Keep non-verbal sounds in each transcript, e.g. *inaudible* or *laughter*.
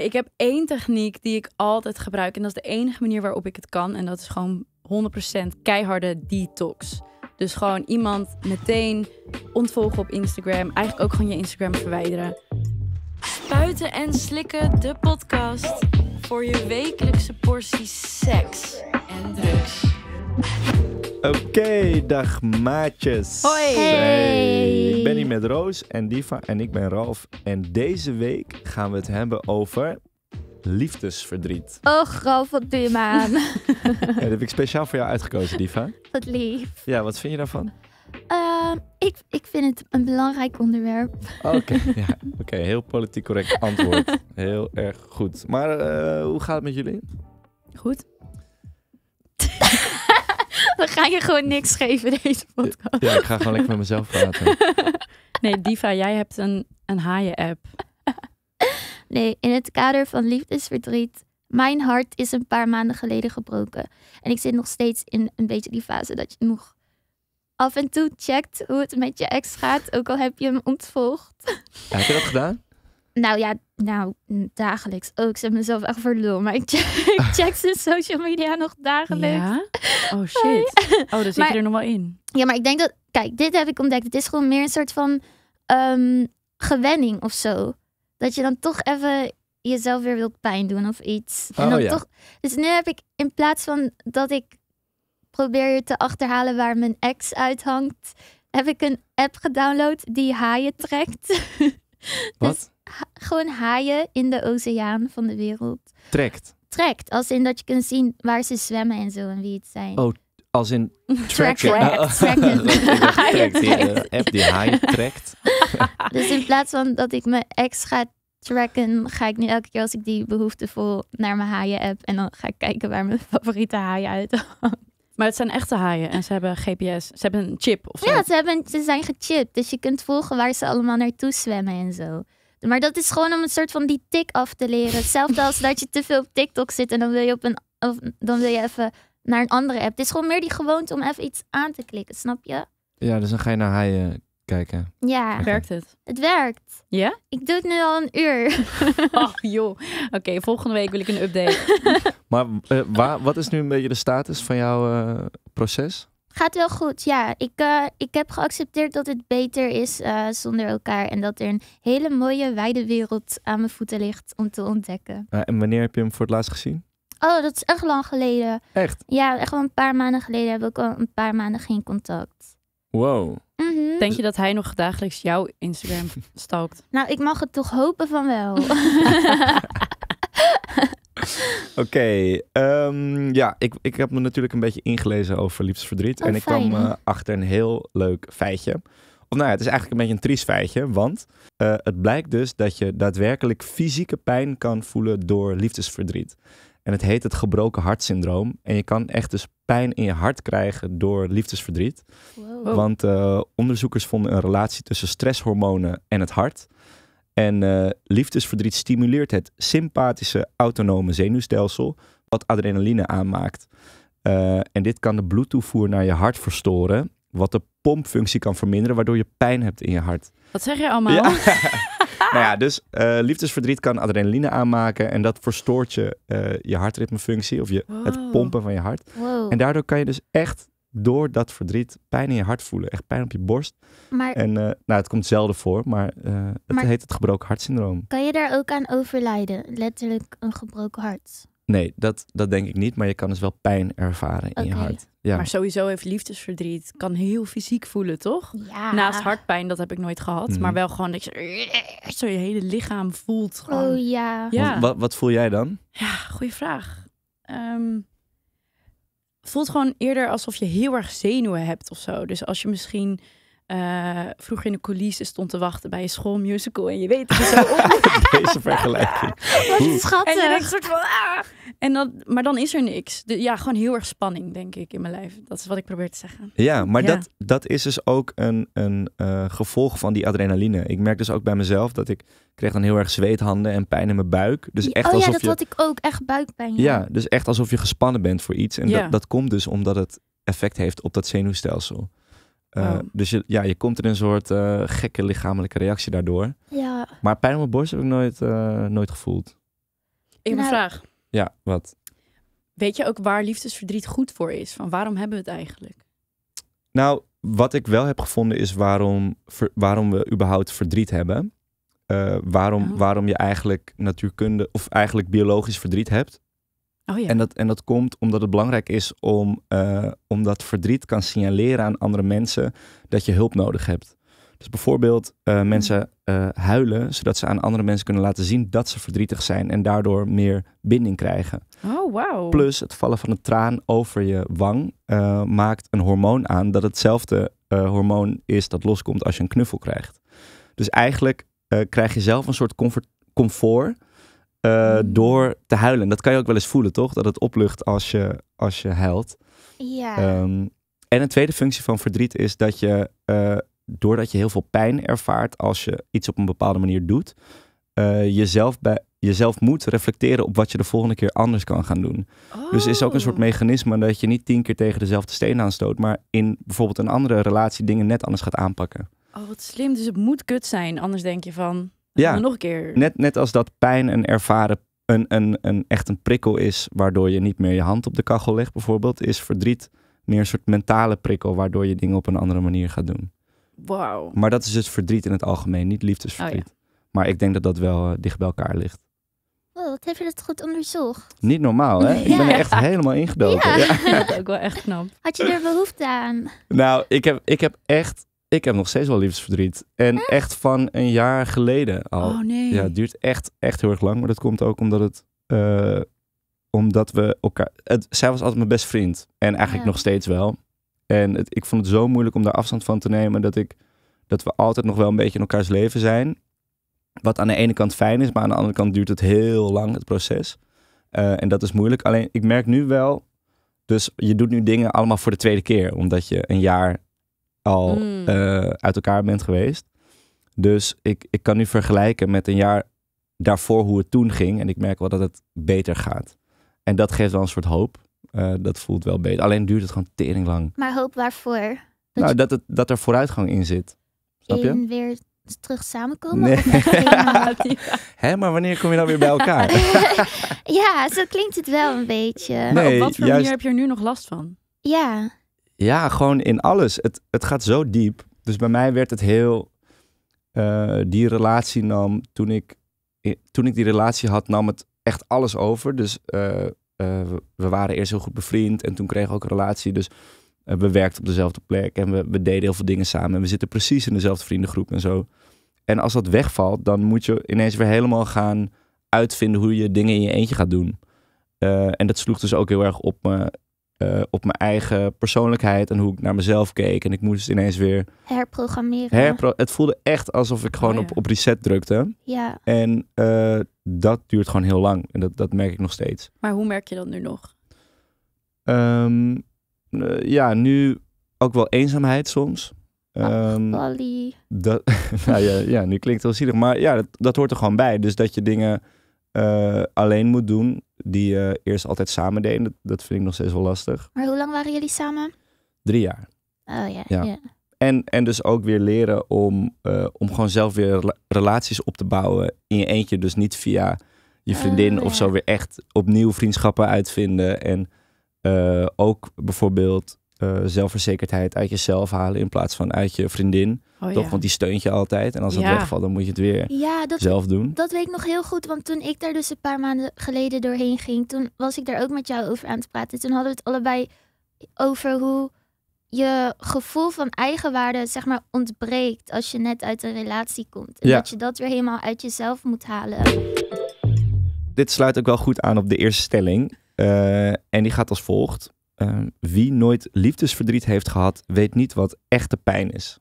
Ik heb één techniek die ik altijd gebruik. En dat is de enige manier waarop ik het kan. En dat is gewoon 100% keiharde detox. Dus gewoon iemand meteen ontvolgen op Instagram. Eigenlijk ook gewoon je Instagram verwijderen. Spuiten en slikken, de podcast. Voor je wekelijkse portie seks en drugs. Oké, dag maatjes. Hoi. Hey. Ik ben hier met Roos en Diva en ik ben Ralf. En deze week gaan we het hebben over liefdesverdriet. Och, Ralf, wat doe je me aan? *laughs* *laughs* dat heb ik speciaal voor jou uitgekozen, Diva. Wat lief. Ja, wat vind je daarvan? Uh, ik, ik vind het een belangrijk onderwerp. Oké, ja, oké, heel politiek correct antwoord. *laughs* Heel erg goed. Maar eh, hoe gaat het met jullie? Goed. Dan ga je gewoon niks geven deze podcast. Ja, ik ga gewoon lekker met mezelf praten. *laughs* Nee, Diva, jij hebt een, een haaien-app. *laughs* Nee, in het kader van liefdesverdriet. Mijn hart is een paar maanden geleden gebroken. En ik zit nog steeds in een beetje die fase dat je nog af en toe checkt hoe het met je ex gaat. Ook al heb je hem ontvolgd. Heb je dat gedaan? Nou ja, nou, dagelijks ook. Oh, ze hebben mezelf echt voor lul. Maar ik check, *laughs* ik check zijn social media nog dagelijks. Oh shit. Oh, daar zit maar, je er nog wel in. Ja, maar ik denk dat... Kijk, dit heb ik ontdekt. Het is gewoon meer een soort van ehm, gewenning of zo. Dat je dan toch even jezelf weer wilt pijn doen of iets. Oh, ja. toch, dus nu heb ik in plaats van dat ik probeer te achterhalen waar mijn ex uithangt... heb ik een app gedownload die haaien trekt. *laughs* Wat? Dus gewoon haaien in de oceaan van de wereld. Trekt. Trekt, als in dat je kunt zien waar ze zwemmen en zo en wie het zijn. Oh, als in *laughs* tracken. *laughs* *laughs* Eh, app die haaien trekt. dus in plaats van dat ik mijn ex ga tracken, ga ik nu elke keer als ik die behoefte voel naar mijn haaien app. En dan ga ik kijken waar mijn favoriete haaien uit Maar het zijn echte haaien en ze hebben GPS, ze hebben een chip of zo. Ja, ze, hebben, ze zijn gechipt, dus je kunt volgen waar ze allemaal naartoe zwemmen en zo. Maar dat is gewoon om een soort van die tik af te leren. Hetzelfde als dat je te veel op TikTok zit en dan wil je, op een, dan wil je even naar een andere app. Het is gewoon meer die gewoonte om even iets aan te klikken, snap je? Ja, dus dan ga je naar haaien eh, kijken. Ja. Werkt het? Het werkt. Ja? Ik doe het nu al een uur. *laughs* oh joh. Oké, volgende week wil ik een update. *laughs* maar eh, waar, wat is nu een beetje de status van jouw eh, proces? Gaat wel goed, ja. Ik, eh, ik heb geaccepteerd dat het beter is eh, zonder elkaar. En dat er een hele mooie, wijde wereld aan mijn voeten ligt om te ontdekken. en wanneer heb je hem voor het laatst gezien? Oh, dat is echt lang geleden. Echt? Ja, echt wel een paar maanden geleden hebben ik al een paar maanden geen contact. Wow. Mhm. Denk je dat hij nog dagelijks jouw Instagram *laughs* stalkt? Nou, ik mag het toch hopen van wel. *laughs* *laughs* *laughs* Oké, ehm, ja, ik, ik heb me natuurlijk een beetje ingelezen over liefdesverdriet. Oh, en ik kwam eh, achter een heel leuk feitje. Of nou ja, het is eigenlijk een beetje een triest feitje, want eh, het blijkt dus dat je daadwerkelijk fysieke pijn kan voelen door liefdesverdriet. En het heet het gebroken hartsyndroom. En je kan echt dus pijn in je hart krijgen door liefdesverdriet. Want eh, onderzoekers vonden een relatie tussen stresshormonen en het hart. En uh, liefdesverdriet stimuleert het sympathische autonome zenuwstelsel, wat adrenaline aanmaakt. Eh, en dit kan de bloedtoevoer naar je hart verstoren, wat de pompfunctie kan verminderen, waardoor je pijn hebt in je hart. Wat zeg je allemaal? Ja. *laughs* nou ja, dus eh, liefdesverdriet kan adrenaline aanmaken en dat verstoort je, je hartritmefunctie of je, het pompen van je hart. En daardoor kan je dus echt door dat verdriet pijn in je hart voelen. Echt pijn op je borst. Maar, en eh, nou, het komt zelden voor, maar uh, het heet het gebroken hartsyndroom. Kan je daar ook aan overlijden? Letterlijk een gebroken hart? Nee, dat, dat denk ik niet. Maar je kan dus wel pijn ervaren in je hart. Ja. Maar sowieso heeft liefdesverdriet kan heel fysiek voelen, toch? Ja. Naast hartpijn, dat heb ik nooit gehad. Mhm. Maar wel gewoon dat je zo je hele lichaam voelt. Gewoon. Oh ja. ja. Wat, wat, voel jij dan? Ja, goede vraag. Ehm, voelt gewoon eerder alsof je heel erg zenuwen hebt of zo. Dus als je misschien uh, vroeger in de coulissen stond te wachten bij een schoolmusical. En je weet het zo op. *laughs* Deze vergelijking. Wat *laughs* schattig. En je denkt ah. En dat, maar dan is er niks. ja, gewoon heel erg spanning, denk ik, in mijn lijf. Dat is wat ik probeer te zeggen. Ja, maar Dat, dat is dus ook een, een eh, gevolg van die adrenaline. Ik merk dus ook bij mezelf dat ik kreeg dan heel erg zweethanden en pijn in mijn buik. Dus echt oh ja, dat had ik ook. Echt buikpijn. Ja. ja. dus echt alsof je gespannen bent voor iets. En dat, dat komt dus omdat het effect heeft op dat zenuwstelsel. Eh, oh. Dus ja, je komt in een soort eh, gekke lichamelijke reactie daardoor. Ja. Maar pijn op mijn borst heb ik nooit, eh, nooit gevoeld. Ik heb een nou, vraag. Ja, wat? Weet je ook waar liefdesverdriet goed voor is? Van waarom hebben we het eigenlijk? Nou, wat ik wel heb gevonden is waarom, waarom we überhaupt verdriet hebben. waarom, oh. waarom je eigenlijk natuurkunde of eigenlijk biologisch verdriet hebt. Oh, en, dat, en dat komt omdat het belangrijk is om, eh, om dat verdriet kan signaleren aan andere mensen dat je hulp nodig hebt. Dus bijvoorbeeld eh, mm. mensen eh, huilen, zodat ze aan andere mensen kunnen laten zien dat ze verdrietig zijn en daardoor meer binding krijgen. Oh, wow. Plus het vallen van een traan over je wang maakt een hormoon aan dat hetzelfde hormoon is dat loskomt als je een knuffel krijgt. Dus eigenlijk krijg je zelf een soort comfort, comfort eh, mm. door te huilen. Dat kan je ook wel eens voelen, toch? Dat het oplucht als je, als je huilt. Ja. Ehm, en een tweede functie van verdriet is dat je, eh, doordat je heel veel pijn ervaart als je iets op een bepaalde manier doet, eh, jezelf, bij, jezelf moet reflecteren op wat je de volgende keer anders kan gaan doen. Oh. Dus is ook een soort oh. mechanisme dat je niet tien keer tegen dezelfde steen aanstoot, maar in bijvoorbeeld een andere relatie dingen net anders gaat aanpakken. Oh, wat slim. Dus het moet kut zijn. Anders denk je van, ja, nog een keer. Net, net als dat pijn een ervaren, een, een, een, echt een prikkel is, waardoor je niet meer je hand op de kachel legt bijvoorbeeld, is verdriet meer een soort mentale prikkel, waardoor je dingen op een andere manier gaat doen. Wauw. Maar dat is dus verdriet in het algemeen, niet liefdesverdriet. Oh, maar ik denk dat dat wel eh, dicht bij elkaar ligt. Oh, wat heb je dat goed onderzocht? Niet normaal, hè? Ik ben er echt helemaal ingedoken. Ja. ja. *laughs* Dat is ook wel echt knap. Had je er behoefte aan? Nou, ik heb, ik heb echt ik heb nog steeds wel liefdesverdriet. En echt, van een jaar geleden al. Oh nee. Ja, het duurt echt, echt heel erg lang. Maar dat komt ook omdat het... Eh, omdat we elkaar... Het, zij was altijd mijn best vriend. En eigenlijk nog steeds wel. En het, ik vond het zo moeilijk om daar afstand van te nemen... dat, ik, dat we altijd nog wel een beetje in elkaars leven zijn. Wat aan de ene kant fijn is, maar aan de andere kant duurt het heel lang, het proces. Eh, en dat is moeilijk. Alleen ik merk nu wel... Dus je doet nu dingen allemaal voor de tweede keer. Omdat je een jaar al hmm. eh, uit elkaar bent geweest. Dus ik, ik kan nu vergelijken met een jaar daarvoor hoe het toen ging. En ik merk wel dat het beter gaat. En dat geeft wel een soort hoop. Eh, dat voelt wel beter. Alleen duurt het gewoon teringlang. lang. Maar hoop waarvoor? Dat nou, dat, het, dat er vooruitgang in zit. Snap je? In weer terug samenkomen? Nee. Hé, *laughs* maar wanneer kom je dan weer bij elkaar? *laughs* ja, zo klinkt het wel een beetje. Nee, maar op wat voor juist... manier heb je er nu nog last van? Ja. Ja, gewoon in alles. Het, het gaat zo diep. Dus bij mij werd het heel. Eh, die relatie nam toen ik, toen ik die relatie had, nam het echt alles over. Dus eh, eh, we waren eerst heel goed bevriend en toen kregen we ook een relatie. Dus we werkten op dezelfde plek en we, we, deden heel veel dingen samen. En we zitten precies in dezelfde vriendengroep en zo. En als dat wegvalt, dan moet je ineens weer helemaal gaan uitvinden hoe je dingen in je eentje gaat doen. en dat sloeg dus ook heel erg op me eh, op mijn eigen persoonlijkheid en hoe ik naar mezelf keek. En ik moest ineens weer herprogrammeren. het voelde echt alsof ik gewoon oh op, op reset drukte. Ja. En eh, dat duurt gewoon heel lang. En dat, dat merk ik nog steeds. Maar hoe merk je dat nu nog? Ehm, eh, ja, nu ook wel eenzaamheid soms. Um, dat, *laughs* nou ja, ja, nu klinkt het wel zielig. Maar ja, dat, dat hoort er gewoon bij. Dus dat je dingen alleen moet doen die uh, eerst altijd samen deden. Dat, dat, vind ik nog steeds wel lastig. Maar hoe lang waren jullie samen? Drie jaar. Oh ja. ja. En, en dus ook weer leren om, eh, om gewoon zelf weer relaties op te bouwen in je eentje. Dus niet via je vriendin oh, of zo weer echt opnieuw vriendschappen uitvinden. En eh, ook bijvoorbeeld zelfverzekerdheid uit jezelf halen in plaats van uit je vriendin. Oh, Toch, want die steunt je altijd. En als het wegvalt, dan moet je het weer zelf doen. Dat weet ik nog heel goed. Want toen ik daar dus een paar maanden geleden doorheen ging, toen was ik daar ook met jou over aan het praten. Toen hadden we het allebei over hoe je gevoel van eigenwaarde, zeg maar, ontbreekt als je net uit een relatie komt. En dat je dat weer helemaal uit jezelf moet halen. Dit sluit ook wel goed aan op de eerste stelling. Eh, en die gaat als volgt. Ehm, wie nooit liefdesverdriet heeft gehad, weet niet wat echte pijn is.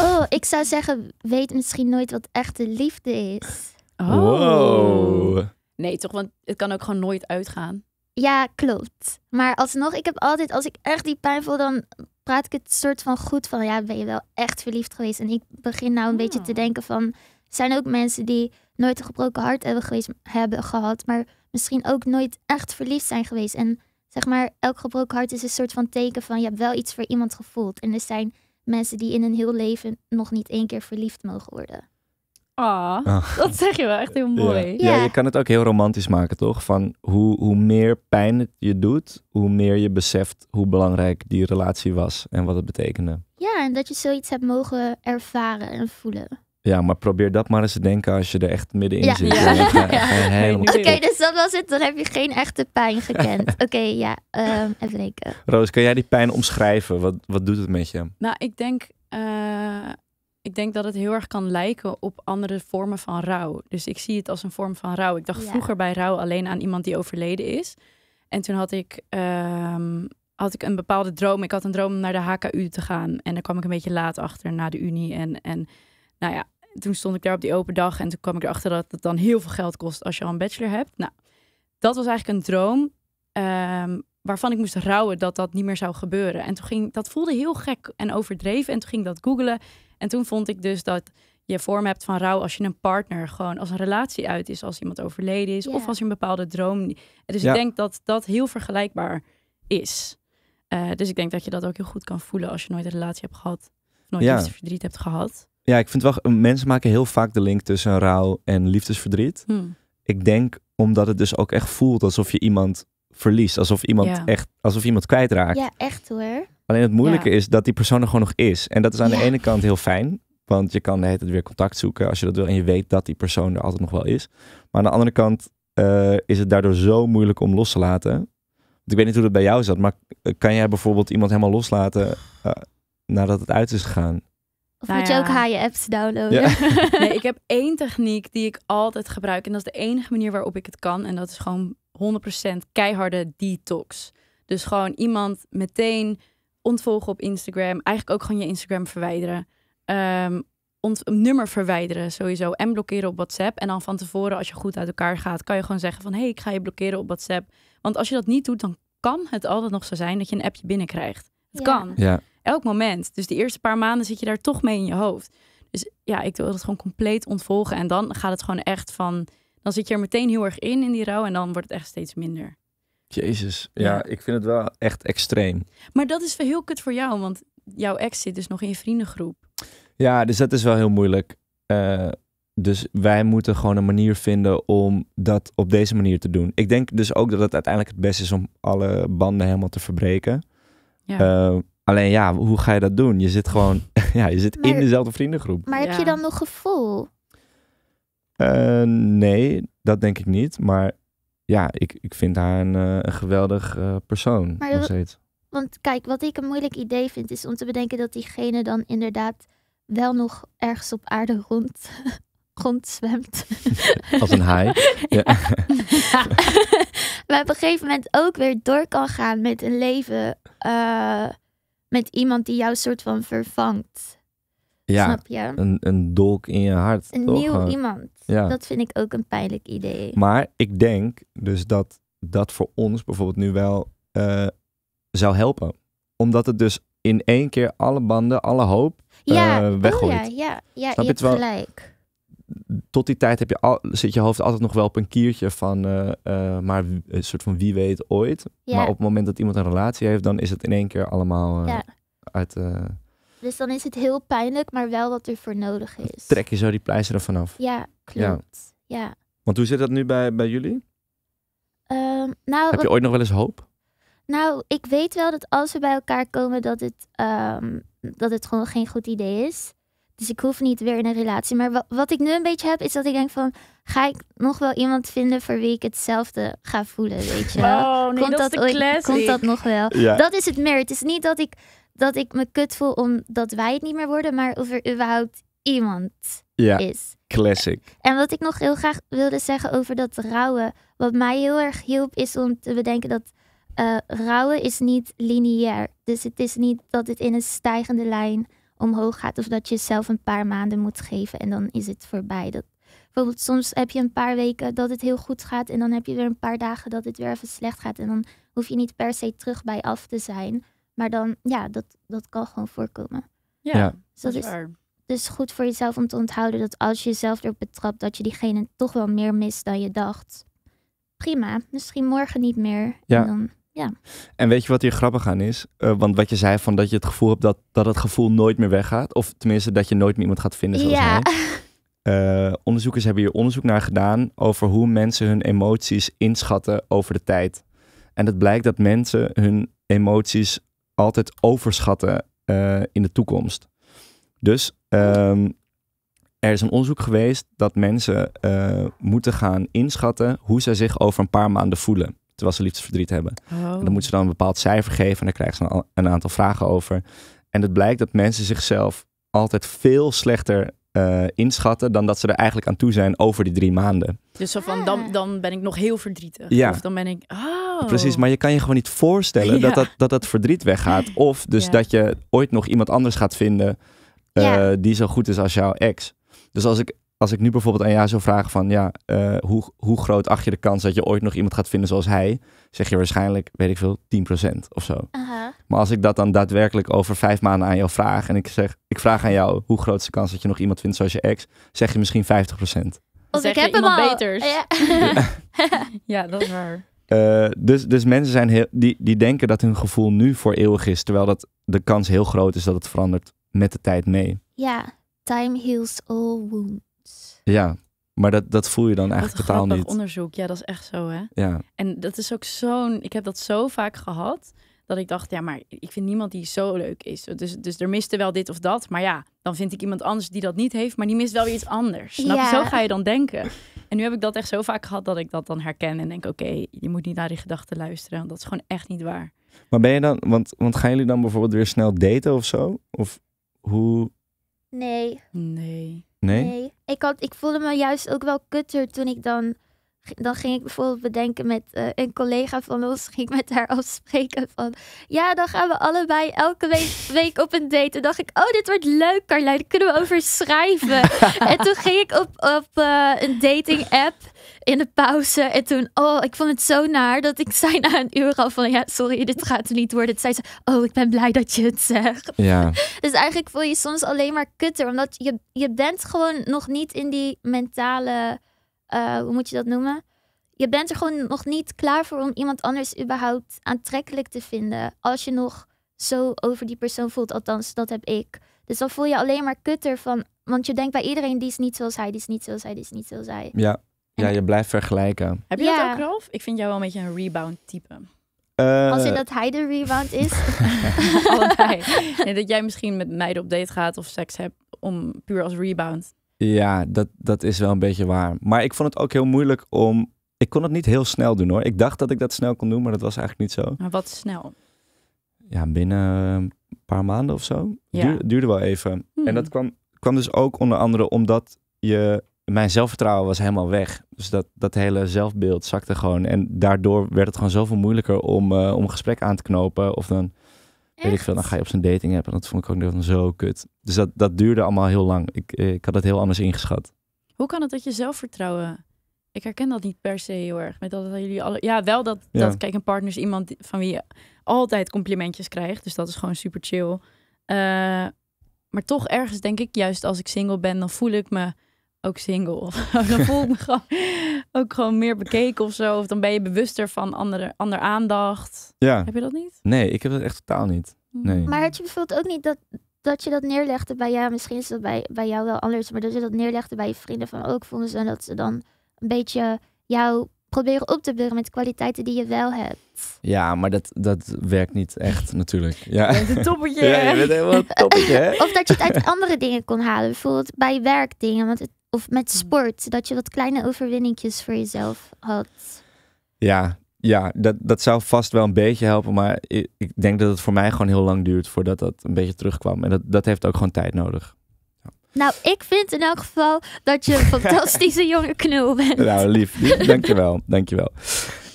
Oh, ik zou zeggen, weet misschien nooit wat echte liefde is. Oh. Nee, toch? Want het kan ook gewoon nooit uitgaan. Ja, klopt. Maar alsnog, ik heb altijd, als ik echt die pijn voel, dan praat ik het soort van goed van, ja, ben je wel echt verliefd geweest? En ik begin nou een beetje te oh. denken van, zijn ook mensen die nooit een gebroken hart hebben, geweest, hebben gehad, maar misschien ook nooit echt verliefd zijn geweest. En zeg maar, elk gebroken hart is een soort van teken van je hebt wel iets voor iemand gevoeld. En er zijn mensen die in hun heel leven nog niet één keer verliefd mogen worden. Ah, ah. *laughs* dat zeg je wel echt heel mooi. Ja. ja. je kan het ook heel romantisch maken, toch? Van hoe, hoe meer pijn het je doet, hoe meer je beseft hoe belangrijk die relatie was en wat het betekende. Ja, en dat je zoiets hebt mogen ervaren en voelen. Ja, maar probeer dat maar eens te denken als je er echt middenin zit. Ja. Eh, *laughs* Oké, dus dat was het. Dan heb je geen echte pijn gekend. *laughs* Oké, ja. Um, even denken. Roos, kan jij die pijn omschrijven? Wat, wat doet het met je? Nou, ik denk, eh, ik denk dat het heel erg kan lijken op andere vormen van rouw. Dus ik zie het als een vorm van rouw. Ik dacht vroeger bij rouw alleen aan iemand die overleden is. En toen had ik... Ehm, had ik een bepaalde droom. Ik had een droom om naar de HKU te gaan. En daar kwam ik een beetje laat achter na de Unie. En, en nou ja, toen stond ik daar op die open dag en toen kwam ik erachter dat het dan heel veel geld kost als je al een bachelor hebt. Nou, dat was eigenlijk een droom ehm, waarvan ik moest rouwen dat dat niet meer zou gebeuren. En toen ging dat voelde heel gek en overdreven. En toen ging ik dat googelen. En toen vond ik dus dat je vorm hebt van rouw als je een partner gewoon als een relatie uit is, als iemand overleden is of als je een bepaalde droom. Dus ik denk dat dat heel vergelijkbaar is. Eh, dus ik denk dat je dat ook heel goed kan voelen als je nooit een relatie hebt gehad, nooit ja. verdriet hebt gehad ja, ik vind wel, mensen maken heel vaak de link tussen rouw en liefdesverdriet. Hmm. Ik denk omdat het dus ook echt voelt alsof je iemand verliest. Alsof iemand echt, alsof iemand kwijtraakt. Ja, echt hoor. Alleen het moeilijke is dat die persoon er gewoon nog is. En dat is aan de ene kant heel fijn. Want je kan de weer contact zoeken als je dat wil. En je weet dat die persoon er altijd nog wel is. Maar aan de andere kant eh, is het daardoor zo moeilijk om los te laten. ik weet niet hoe dat bij jou zat. Maar eh, kan jij bijvoorbeeld iemand helemaal loslaten eh, nadat het uit is gegaan? Of nou moet je ook haaien-apps downloaden? *laughs* nee, ik heb één techniek die ik altijd gebruik. En dat is de enige manier waarop ik het kan. En dat is gewoon 100% keiharde detox. Dus gewoon iemand meteen ontvolgen op Instagram. Eigenlijk ook gewoon je Instagram verwijderen. Um, ehm, een nummer verwijderen sowieso en blokkeren op WhatsApp. En dan van tevoren, als je goed uit elkaar gaat, kan je gewoon zeggen van... hé, hey, ik ga je blokkeren op WhatsApp. Want als je dat niet doet, dan kan het altijd nog zo zijn dat je een appje binnenkrijgt. Het kan. Ja. Elk moment. Dus de eerste paar maanden zit je daar toch mee in je hoofd. Dus ja, ik wil dat gewoon compleet ontvolgen. En dan gaat het gewoon echt van. Dan zit je er meteen heel erg in, in die rouw. En dan wordt het echt steeds minder. Jezus. Ja, ik vind het wel echt extreem. Maar dat is wel heel kut voor jou, want jouw ex zit dus nog in vriendengroep. Ja, dus dat is wel heel moeilijk. Eh, dus wij moeten gewoon een manier vinden om dat op deze manier te doen. Ik denk dus ook dat het uiteindelijk het beste is om alle banden helemaal te verbreken. Ja. Eh, Alleen ja, hoe ga je dat doen? Je zit gewoon, *laughs* ja, je zit in dezelfde vriendengroep. Maar heb je dan nog gevoel? Eh, nee, dat denk ik niet. Maar ja, ik, ik vind haar een, eh, een geweldig eh, persoon maar, nog Want kijk, wat ik een moeilijk idee vind, is om te bedenken dat diegene dan inderdaad wel nog ergens op aarde rond, *laughs* rondzwemt. *laughs* Als een haai. Ja. maar op een gegeven moment ook weer door kan gaan met een leven met iemand die jou soort van vervangt. Ja, Snap je? Een, een dolk in je hart. Een toch? nieuw eh, iemand. Ja. Dat vind ik ook een pijnlijk idee. Maar ik denk dus dat dat voor ons bijvoorbeeld nu wel eh, zou helpen. Omdat het dus in één keer alle banden, alle hoop ja, eh, Oh ja, ja, ja Snap wel... gelijk tot die tijd heb je al, zit je hoofd altijd nog wel op een kiertje van, eh, eh, maar een soort van wie weet ooit. Maar op het moment dat iemand een relatie heeft, dan is het in één keer allemaal uh, ja. uit. dus dan is het heel pijnlijk, maar wel wat er voor nodig is. Trek je zo die pleister ervan af. Ja, klopt. Ja. Want hoe zit dat nu bij, bij jullie? Ehm, nou, heb je ooit nog wel eens hoop? Nou, ik weet wel dat als we bij elkaar komen, dat het, ehm, dat het gewoon geen goed idee is. Dus ik hoef niet weer in een relatie. Maar wat, wat ik nu een beetje heb, is dat ik denk van... Ga ik nog wel iemand vinden voor wie ik hetzelfde ga voelen, weet je Oh, nee, komt dat, Komt dat nog wel? Ja. Dat is het meer. Het is niet dat ik, dat ik me kut voel omdat wij het niet meer worden, maar of er überhaupt iemand ja, is. Classic. En wat ik nog heel graag wilde zeggen over dat rouwen. Wat mij heel erg hielp, is om te bedenken dat eh, rouwen is niet lineair. Dus het is niet dat het in een stijgende lijn omhoog gaat of dat je zelf een paar maanden moet geven en dan is het voorbij. Dat, bijvoorbeeld soms heb je een paar weken dat het heel goed gaat en dan heb je weer een paar dagen dat het weer even slecht gaat en dan hoef je niet per se terug bij af te zijn. Maar dan, ja, dat, dat kan gewoon voorkomen. Ja, ja. Dus dat, is waar. Dus goed voor jezelf om te onthouden dat als je jezelf erop betrapt dat je diegene toch wel meer mist dan je dacht. Prima, misschien morgen niet meer. Ja. En dan ja. En weet je wat hier grappig aan is? Eh, want wat je zei van dat je het gevoel hebt dat, dat het gevoel nooit meer weggaat. Of tenminste dat je nooit meer iemand gaat vinden zoals ja. hij. Uh, *laughs* onderzoekers hebben hier onderzoek naar gedaan over hoe mensen hun emoties inschatten over de tijd. En het blijkt dat mensen hun emoties altijd overschatten eh, in de toekomst. Dus ehm, er is een onderzoek geweest dat mensen moeten gaan inschatten hoe zij zich over een paar maanden voelen terwijl ze liefdesverdriet hebben. Oh. En dan moeten ze dan een bepaald cijfer geven en dan krijgen ze een, een aantal vragen over. En het blijkt dat mensen zichzelf altijd veel slechter eh, inschatten dan dat ze er eigenlijk aan toe zijn over die drie maanden. Dus van, ah. dan, dan ben ik nog heel verdrietig. Ja. Of dan ben ik, oh. Precies, maar je kan je gewoon niet voorstellen dat, dat, dat verdriet weggaat. Of dus dat je ooit nog iemand anders gaat vinden eh, die zo goed is als jouw ex. Dus als ik als ik nu bijvoorbeeld aan jou zou vragen van ja, eh, hoe, hoe groot acht je de kans dat je ooit nog iemand gaat vinden zoals hij, zeg je waarschijnlijk, weet ik veel, 10% of zo. Maar als ik dat dan daadwerkelijk over vijf maanden aan jou vraag en ik zeg, ik vraag aan jou hoe groot is de kans dat je nog iemand vindt zoals je ex, zeg je misschien 50%. Want ik heb hem al. Beters. Ja. *laughs* ja. dat is waar. Eh, dus, dus mensen zijn heel, die, die denken dat hun gevoel nu voor eeuwig is, terwijl dat de kans heel groot is dat het verandert met de tijd mee. Ja, time heals all wounds. Ja, maar dat, dat voel je dan eigenlijk totaal niet. onderzoek, ja, dat is echt zo, hè? Ja. En dat is ook zo'n... Ik heb dat zo vaak gehad, dat ik dacht, ja, maar ik vind niemand die zo leuk is. Dus, dus er miste wel dit of dat, maar ja, dan vind ik iemand anders die dat niet heeft, maar die mist wel weer iets anders. snap je zo ga je dan denken. En nu heb ik dat echt zo vaak gehad dat ik dat dan herken en denk, oké, je moet niet naar die gedachten luisteren, want dat is gewoon echt niet waar. Maar ben je dan, want, want gaan jullie dan bijvoorbeeld weer snel daten of zo? Of hoe? Nee. Nee. Nee? Ik, had, ik voelde me juist ook wel kutter toen ik dan... Dan ging ik bijvoorbeeld bedenken met eh, een collega van ons, *laughs* ging ik met haar afspreken van... Ja, dan gaan we allebei elke week, *laughs* week op een date. En dacht ik, oh, dit wordt leuk Carlijn, kunnen we over schrijven. *laughs* en toen ging ik op, op eh, een dating app in de pauze. En toen, oh, ik vond het zo naar dat ik zei na een uur al van, ja, sorry, dit gaat niet worden. het zei ze, oh, ik ben blij dat je het zegt. Ja. *laughs* dus eigenlijk voel je soms alleen maar kutter, omdat je, je bent gewoon nog niet in die mentale, eh, hoe moet je dat noemen? Je bent er gewoon nog niet klaar voor om iemand anders überhaupt aantrekkelijk te vinden. Als je nog zo over die persoon voelt, althans, dat heb ik. Dus dan voel je alleen maar kutter van, want je denkt bij iedereen, die is niet zoals hij, die is niet zoals hij, die is niet zoals hij. Ja, ja, je blijft vergelijken. Heb je ja. dat ook, Rolf? Ik vind jou wel een beetje een rebound-type. Eh, als in dat hij de rebound is. *laughs* *laughs* Nee, dat jij misschien met meiden op date gaat of seks hebt om puur als rebound. Ja, dat, dat is wel een beetje waar. Maar ik vond het ook heel moeilijk om... Ik kon het niet heel snel doen hoor. Ik dacht dat ik dat snel kon doen, maar dat was eigenlijk niet zo. Maar wat snel? Ja, binnen een paar maanden of zo. Ja. duurde wel even. En hmm. dat kwam, kwam dus ook onder andere omdat je mijn zelfvertrouwen was helemaal weg. Dus dat, dat hele zelfbeeld zakte gewoon. En daardoor werd het gewoon zoveel moeilijker om, eh, om een gesprek aan te knopen. Of dan, weet ik veel, dan ga je op zijn dating hebben. En dat vond ik ook dan zo kut. Dus dat, dat duurde allemaal heel lang. Ik, eh, ik had het heel anders ingeschat. Hoe kan het dat je zelfvertrouwen... Ik herken dat niet per se heel erg. Met dat, dat jullie alle... Ja, wel dat, dat... Kijk, een partner is iemand van wie je altijd complimentjes krijgt. Dus dat is gewoon super chill. Eh, maar toch ergens denk ik, juist als ik single ben, dan voel ik me ook single. *laughs* dan voel ik me *laughs* gewoon, ook gewoon meer bekeken of zo. Of dan ben je bewuster van andere, ander aandacht. Ja. Heb je dat niet? Nee, ik heb dat echt totaal niet. Mm. Nee. Maar had je bijvoorbeeld ook niet dat, dat je dat neerlegde bij jou? Misschien is dat bij, bij jou wel anders. Maar dat je dat neerlegde bij je vrienden van ook oh, vonden ze. dat ze dan een beetje jou proberen op te beuren met kwaliteiten die je wel hebt. Ja, maar dat, dat werkt niet echt natuurlijk. Ja. een toppetje. *laughs* Ja, je bent helemaal toppetje. Of dat je het uit andere dingen kon halen. Bijvoorbeeld bij werkdingen. Want het of met mm. sport, dat je wat kleine overwinningjes voor jezelf had. Ja, ja dat, dat zou vast wel een beetje helpen. Maar ik, ik denk dat het voor mij gewoon heel lang duurt voordat dat een beetje terugkwam. En dat, dat heeft ook gewoon tijd nodig. Nou, ik vind in elk geval dat je een *laughs* fantastische jonge knul bent. Nou, lief. lief dankjewel. dankjewel.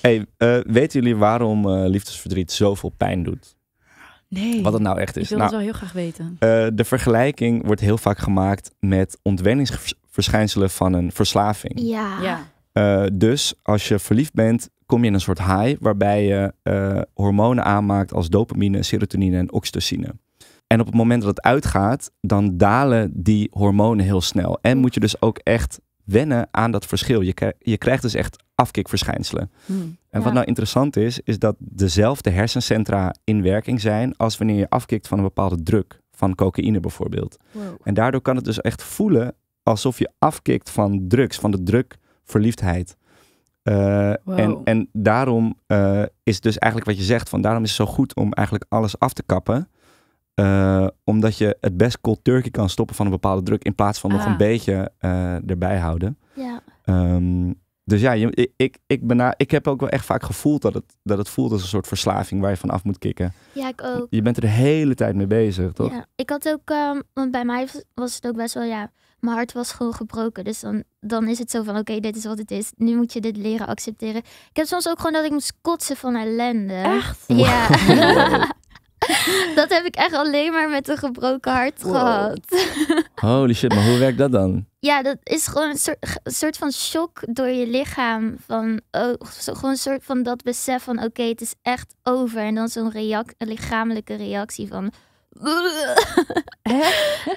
Hey, uh, weten jullie waarom eh, liefdesverdriet zoveel pijn doet? Nee. Wat het nou echt is. Ik wil nou, het wel heel graag weten. Eh, de vergelijking wordt heel vaak gemaakt met ontwennings verschijnselen van een verslaving. Ja. Eh, dus als je verliefd bent, kom je in een soort high waarbij je eh, hormonen aanmaakt als dopamine, serotonine en oxytocine. En op het moment dat het uitgaat, dan dalen die hormonen heel snel. En moet je dus ook echt wennen aan dat verschil. Je, je krijgt dus echt afkikverschijnselen. Hmm. en wat nou interessant is, is dat dezelfde hersencentra in werking zijn als wanneer je afkikt van een bepaalde druk, van cocaïne bijvoorbeeld. En daardoor kan het dus echt voelen alsof je afkikt van drugs, van de druk verliefdheid. Eh, en, en daarom uh, is dus eigenlijk wat je zegt, van daarom is het zo goed om eigenlijk alles af te kappen. Eh, omdat je het best cold turkey kan stoppen van een bepaalde druk in plaats van nog ah. een beetje erbij houden. Ja. Ehm, dus ja, je, ik, ik, ben ik heb ook wel echt vaak gevoeld dat het, dat het voelt als een soort verslaving waar je van af moet kicken. Ja, ik ook. Je bent er de hele tijd mee bezig, toch? Ja, ik had ook, ehm, want bij mij was het ook best wel, ja, mijn hart was gewoon gebroken. Dus dan, dan is het zo van, oké, dit is wat het is. Nu moet je dit leren accepteren. Ik heb soms ook gewoon dat ik moest kotsen van ellende. Echt? Ja. *laughs* *laughs* dat heb ik echt alleen maar met een gebroken hart gehad. *laughs* Holy shit, maar hoe werkt dat dan? Ja, dat is gewoon een soort, soort van shock door je lichaam. Van, oh, gewoon een soort van dat besef van oké, het is echt over. En dan zo'n react, lichamelijke reactie van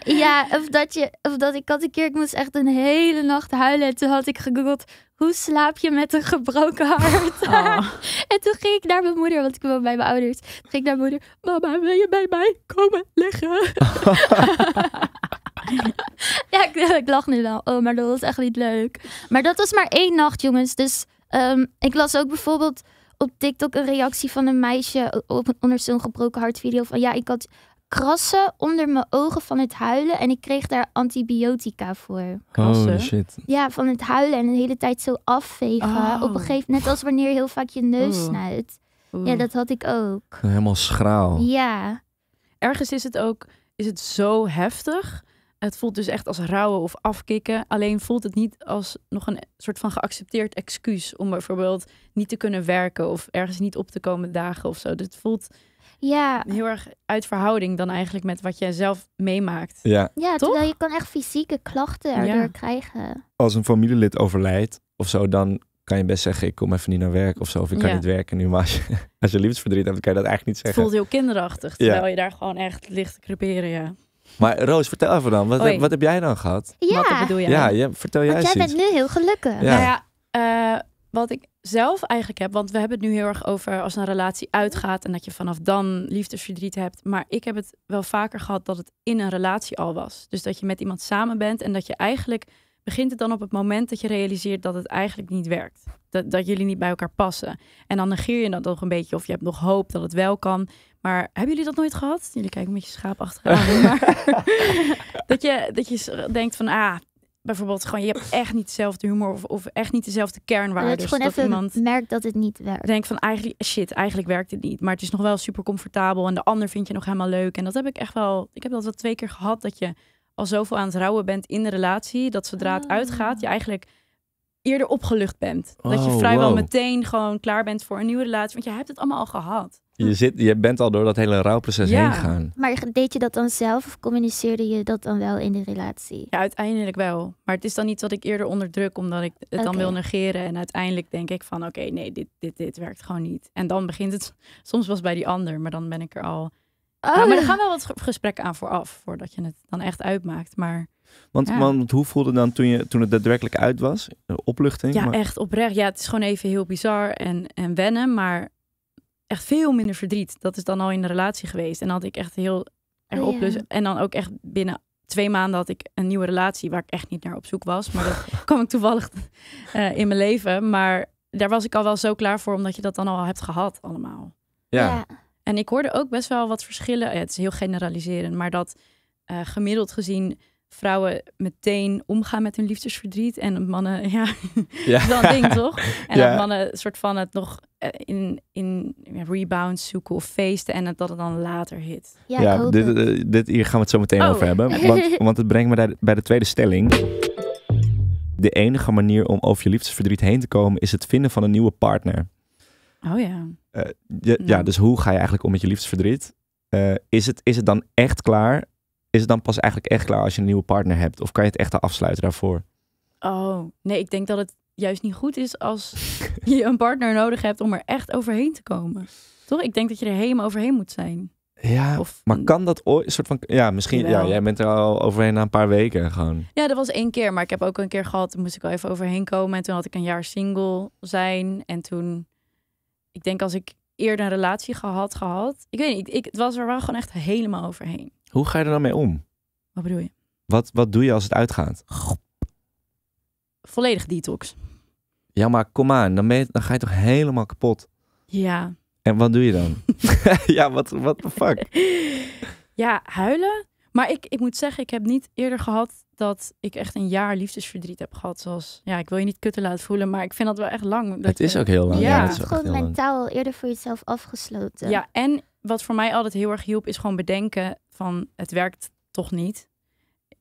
ja, of dat, je, of dat ik had een keer, ik moest echt een hele nacht huilen. En toen had ik gegoogeld, hoe slaap je met een gebroken hart? Oh. *laughs* en toen ging ik naar mijn moeder, want ik woon bij mijn ouders. ging ik naar mijn moeder, mama wil je bij mij komen liggen? *laughs* ja, ik, lach nu wel. Oh, maar dat was echt niet leuk. Maar dat was maar één nacht, jongens. Dus ehm, ik las ook bijvoorbeeld op TikTok een reactie van een meisje op, onder zo'n gebroken hart video Van ja, ik had krassen onder mijn ogen van het huilen. En ik kreeg daar antibiotica voor. Krassen? Oh, shit. Ja, van het huilen en de hele tijd zo afvegen. Oh. Op een gegeven moment, net als wanneer je heel vaak je neus snuit. Ja, dat had ik ook. Helemaal schraal. Ja. Ergens is het ook is het zo heftig. Het voelt dus echt als rouwen of afkicken. Alleen voelt het niet als nog een soort van geaccepteerd excuus om bijvoorbeeld niet te kunnen werken of ergens niet op te komen dagen of zo. Dus het voelt ja. Heel erg uit verhouding dan eigenlijk met wat jij zelf meemaakt. Ja, ja Toch? terwijl je kan echt fysieke klachten erdoor krijgen. Als een familielid overlijdt of zo, dan kan je best zeggen, ik kom even niet naar werk of zo. Of ik kan niet werken nu. Maar als je, *laughs* als je liefdesverdriet hebt, kan je dat eigenlijk niet zeggen. Het voelt heel kinderachtig, terwijl je daar gewoon echt ligt te creperen, ja. Maar Roos, vertel even dan. Wat, wat heb jij dan gehad? Ja. Wat bedoel je Ja, vertel jij Want jij bent nu heel gelukkig. Ja. Nou ja, eh, wat ik zelf eigenlijk heb, want we hebben het nu heel erg over als een relatie uitgaat en dat je vanaf dan liefdesverdriet hebt. Maar ik heb het wel vaker gehad dat het in een relatie al was. Dus dat je met iemand samen bent en dat je eigenlijk begint het dan op het moment dat je realiseert dat het eigenlijk niet werkt. Dat, dat jullie niet bij elkaar passen. En dan negeer je dat nog een beetje of je hebt nog hoop dat het wel kan. Maar hebben jullie dat nooit gehad? Jullie kijken een beetje schaapachtig aan. *laughs* *laughs* dat, je, dat je denkt van, ah, bijvoorbeeld gewoon, je hebt echt niet dezelfde humor of, of echt niet dezelfde kernwaarden. Dus dat gewoon dus dat iemand merkt dat het niet werkt. Denk van eigenlijk, shit, eigenlijk werkt het niet. Maar het is nog wel super comfortabel en de ander vind je nog helemaal leuk. En dat heb ik echt wel, ik heb dat wel twee keer gehad, dat je al zoveel aan het rouwen bent in de relatie, dat zodra het ah. uitgaat, je eigenlijk eerder opgelucht bent. dat je oh, vrijwel meteen gewoon klaar bent voor een nieuwe relatie, want je hebt het allemaal al gehad. Je, hm. zit, je bent al door dat hele rouwproces heen gegaan. Maar deed je dat dan zelf of communiceerde je dat dan wel in de relatie? Ja, uiteindelijk wel. Maar het is dan niet wat ik eerder onderdruk, omdat ik het dan wil negeren. En uiteindelijk denk ik van, oké, nee, dit, dit, dit werkt gewoon niet. En dan begint het *laughs* soms was bij die ander, maar dan ben ik er al... Oh. maar er gaan wel wat gesprekken aan vooraf, voordat je het dan echt uitmaakt. Maar want, ja. hoe voelde het dan toen, je, toen het daadwerkelijk uit was? Opluchting? Ja, echt oprecht. Ja, het is gewoon even heel bizar en, en wennen. Maar echt veel minder verdriet. Dat is dan al in de relatie geweest. En dan had ik echt heel erop. Oh dus, en dan ook echt binnen twee maanden had ik een nieuwe relatie waar ik echt niet naar op zoek was. Maar dat *laughs* kwam ik toevallig eh, in mijn leven. Maar daar was ik al wel zo klaar voor, omdat je dat dan al hebt gehad allemaal. Ja. ja. En ik hoorde ook best wel wat verschillen. het is heel generaliserend, maar dat eh, gemiddeld gezien vrouwen meteen omgaan met hun liefdesverdriet. En mannen, *laughs* ja, ja. is ding, toch? En dat mannen soort van het nog eh, in, in rebounds zoeken of feesten en dat het dan later hit. Ja, dit, eh, dit, hier gaan we het zo meteen over oh. hebben. *laughs* Want, want het brengt me bij de, bij de tweede stelling. De enige manier om over je liefdesverdriet heen te komen is het vinden van een nieuwe partner. Oh ja. Eh, ja, nou. dus hoe ga je eigenlijk om met je liefdesverdriet? is, het, is het dan echt klaar is het dan pas eigenlijk echt klaar als je een nieuwe partner hebt? Of kan je het echt afsluiten daarvoor? Oh, nee, ik denk dat het juist niet goed is als *laughs* je een partner nodig hebt om er echt overheen te komen. Toch? Ik denk dat je er helemaal overheen moet zijn. Ja, of, maar kan dat ooit soort van... Ja, misschien... Ja, jij bent er al overheen na een paar weken gewoon. Ja, dat was één keer. Maar ik heb ook een keer gehad, moest ik wel even overheen komen. En toen had ik een jaar single zijn. En toen... Ik denk als ik eerder een relatie gehad, gehad. Ik weet niet, ik, het was er wel gewoon echt helemaal overheen. Hoe ga je er dan mee om? Wat bedoel je? Wat, wat doe je als het uitgaat? Volledig detox. Ja, maar kom aan, dan, ben dan ga je toch helemaal kapot? Ja. En wat doe je dan? *laughs* *laughs* ja, wat de fuck? ja, huilen. Maar ik, ik moet zeggen, ik heb niet eerder gehad dat ik echt een jaar liefdesverdriet heb gehad. Zoals, ja, ik wil je niet kutten laten voelen, maar ik vind dat wel echt lang. het is ook heel lang. Ja, het is gewoon mentaal eerder voor jezelf afgesloten. Ja, en wat voor mij altijd heel erg hielp, is gewoon bedenken van het werkt toch niet.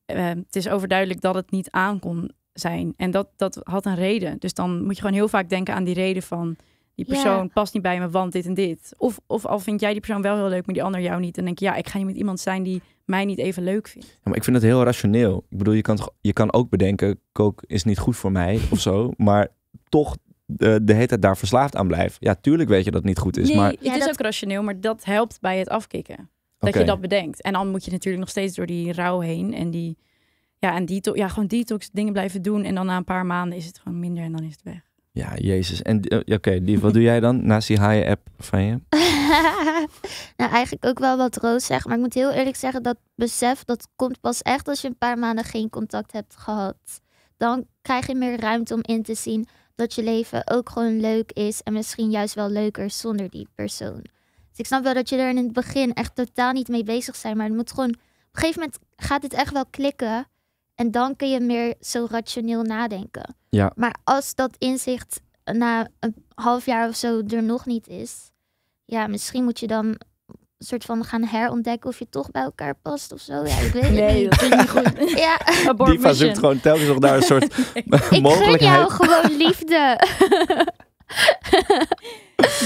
Ehm, het is overduidelijk dat het niet aan kon zijn. En dat, dat had een reden. Dus dan moet je gewoon heel vaak denken aan die reden van die persoon past niet bij me, want dit en dit. Of, of al vind jij die persoon wel heel leuk, maar die ander jou niet. En denk je, ja, ik ga niet met iemand zijn die mij niet even leuk vindt. Ja, maar ik vind het heel rationeel. Ik bedoel, je kan, toch, je kan ook bedenken, kook is niet goed voor mij of zo. *laughs* Maar toch eh, de, de daar verslaafd aan blijft. Ja, tuurlijk weet je dat het niet goed is. Nee, maar... Het is ook rationeel, maar dat helpt bij het afkicken. Dat je dat bedenkt. En dan moet je natuurlijk nog steeds door die rouw heen en die... Ja, en detox, ja, gewoon detox dingen blijven doen. En dan na een paar maanden is het gewoon minder en dan is het weg. Ja, Jezus. En eh, oké, die wat doe jij dan *laughs* naast die high app van je? *laughs* nou, eigenlijk ook wel wat Roos zeg, Maar ik moet heel eerlijk zeggen, dat besef, dat komt pas echt als je een paar maanden geen contact hebt gehad. Dan krijg je meer ruimte om in te zien dat je leven ook gewoon leuk is. En misschien juist wel leuker zonder die persoon. Dus ik snap wel dat je er in het begin echt totaal niet mee bezig zijn. Maar het moet gewoon... Op een gegeven moment gaat het echt wel klikken. En dan kun je meer zo rationeel nadenken. Ja. Maar als dat inzicht na een half jaar of zo er nog niet is, ja, misschien moet je dan een soort van gaan herontdekken of je toch bij elkaar past of zo. Ja, ik weet het *laughs* nee, dat is niet goed. *laughs* Ja. zoekt gewoon telkens nog naar een soort *laughs* mogelijkheid. Ik jou gewoon liefde.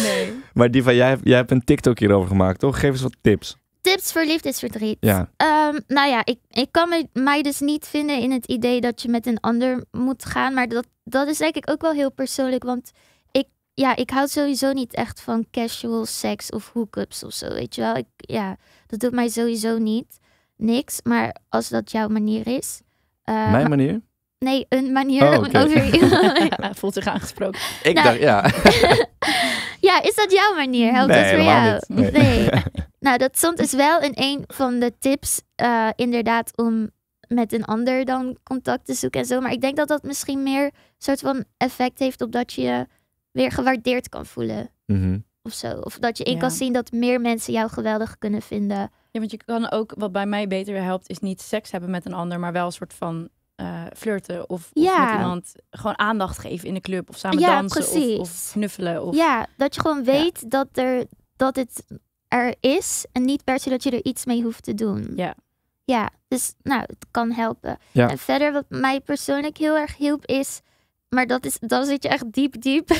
nee. Maar Diva, jij, jij hebt een TikTok hierover gemaakt, toch? Geef eens wat tips tips voor liefdesverdriet. Ja. Ehm, nou ja, ik, ik kan me, mij dus niet vinden in het idee dat je met een ander moet gaan. Maar dat, dat is eigenlijk ook wel heel persoonlijk. Want ik, ja, ik hou sowieso niet echt van casual seks of hookups of zo. Weet je wel? Ik, ja, dat doet mij sowieso niet. Niks. Maar als dat jouw manier is. Eh, Mijn manier? Nee, een manier oh, over *laughs* *laughs* voelt zich aangesproken. Ik nou. dacht, ja. *laughs* ja, is dat jouw manier? Helpt nee, dat voor jou? Nee. nee. Nou, dat stond dus wel in een van de tips, eh, inderdaad, om met een ander dan contact te zoeken en zo. Maar ik denk dat dat misschien meer een soort van effect heeft op dat je je weer gewaardeerd kan voelen. Mhm. Of zo. Of dat je in kan zien dat meer mensen jou geweldig kunnen vinden. Ja, want je kan ook, wat bij mij beter helpt, is niet seks hebben met een ander, maar wel een soort van eh, flirten of, met iemand gewoon aandacht geven in de club of samen dansen of, of, knuffelen. Of... Ja, dat je gewoon weet dat, er, dat het er is. En niet per se dat je er iets mee hoeft te doen. Ja. Ja, dus nou, het kan helpen. Ja. En verder wat mij persoonlijk heel erg hielp is... Maar dat is, dan zit je echt diep, diep. *laughs*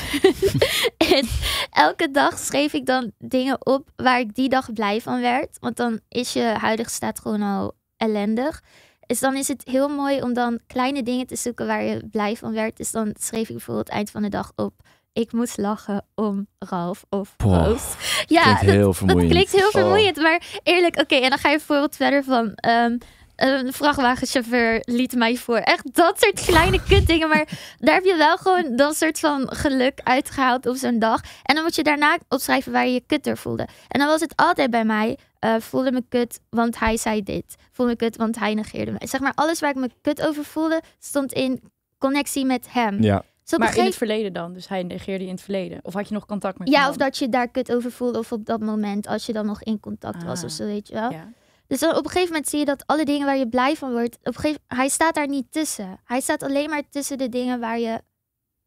elke dag schreef ik dan dingen op waar ik die dag blij van werd. Want dan is je huidige staat gewoon al ellendig. Dus dan is het heel mooi om dan kleine dingen te zoeken waar je blij van werd. Dus dan schreef ik bijvoorbeeld eind van de dag op ik moest lachen om Ralf of Roos. Ja, klinkt heel vermoeiend. Dat klinkt heel vermoeiend, maar eerlijk, oké. en dan ga je bijvoorbeeld verder van... Ehm, een vrachtwagenchauffeur liet mij voor. Echt dat soort kleine *laughs* kutdingen. Maar daar heb je wel gewoon dat soort van geluk uitgehaald op zo'n dag. En dan moet je daarna opschrijven waar je je kut door voelde. En dan was het altijd bij mij. Eh, voelde me kut, want hij zei dit. Voelde me kut, want hij negeerde me. Zeg maar, alles waar ik me kut over voelde, stond in connectie met hem. Ja maar in het verleden dan? Dus hij negeerde je in het verleden? Of had je nog contact met ja, hem? Ja, of dat je daar kut over voelde. Of op dat moment, als je dan nog in contact was ah, of zo, weet je wel. Dus op een gegeven moment zie je dat alle dingen waar je blij van wordt... Op een gegeven, hij staat daar niet tussen. Hij staat alleen maar tussen de dingen waar je,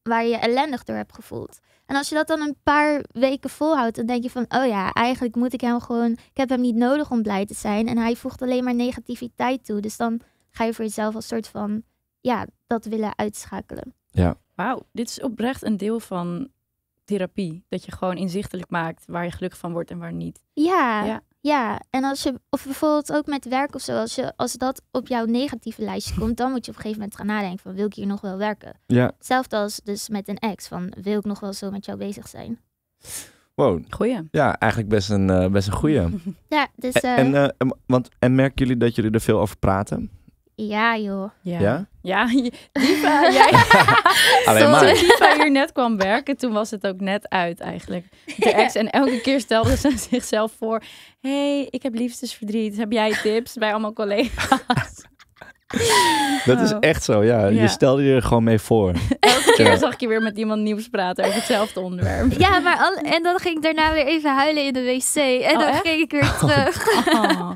waar je ellendig door hebt gevoeld. En als je dat dan een paar weken volhoudt, dan denk je van... Oh ja, eigenlijk moet ik hem gewoon... Ik heb hem niet nodig om blij te zijn. En hij voegt alleen maar negativiteit toe. Dus dan ga je voor jezelf als soort van... Ja, dat willen uitschakelen. Ja. Wauw, dit is oprecht een deel van therapie. Dat je gewoon inzichtelijk maakt waar je gelukkig van wordt en waar niet. Ja, ja. En als je, of bijvoorbeeld ook met werk of zo, als, je, als dat op jouw negatieve lijstje komt, dan moet je op een gegeven moment gaan nadenken van wil ik hier nog wel werken? Ja. Hetzelfde als dus met een ex, van wil ik nog wel zo met jou bezig zijn? Wow. Goeie. Ja, eigenlijk best een, eh, best een goeie. ja, dus... Uh... En, eh, eh, want, en merken jullie dat jullie er veel over praten? Ja, joh. Ja? Ja, ja *laughs* jij... *laughs* Alleen maar. Toen Diva hier net kwam werken, toen was het ook net uit eigenlijk. De ex. En elke keer stelde ze *laughs* zichzelf voor... hey, ik heb verdriet Heb jij tips bij allemaal collega's? Dat is oh. echt zo, ja. Je stelde je er gewoon mee voor keer zag ik je weer met iemand nieuws praten over hetzelfde onderwerp. Ja, maar al, en dan ging ik daarna weer even huilen in de wc. En oh, dan echt? ging ik weer oh. terug. Oh.